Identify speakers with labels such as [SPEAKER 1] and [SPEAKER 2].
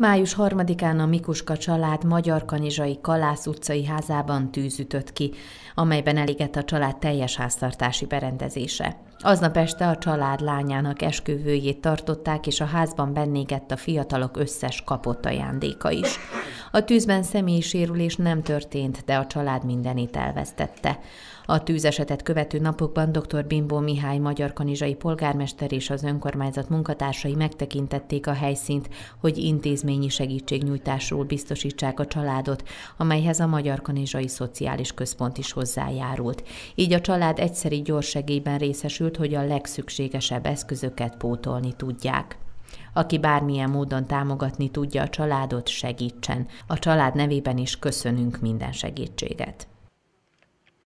[SPEAKER 1] Május 3-án a Mikuska család Magyar Kanizsai Kalász utcai házában tűzütött ki, amelyben elégett a család teljes háztartási berendezése. Aznap este a család lányának esküvőjét tartották, és a házban bennégett a fiatalok összes kapott ajándéka is. A tűzben személyi sérülés nem történt, de a család mindenét elvesztette. A tűzesetet követő napokban dr. Bimbó Mihály magyar kanizsai polgármester és az önkormányzat munkatársai megtekintették a helyszínt, hogy intézményi segítségnyújtásról biztosítsák a családot, amelyhez a Magyar Kanizsai Szociális Központ is hozzájárult. Így a család egyszeri gyors segélyben részesült, hogy a legszükségesebb eszközöket pótolni tudják. Aki bármilyen módon támogatni tudja a családot, segítsen. A család nevében is köszönünk minden segítséget.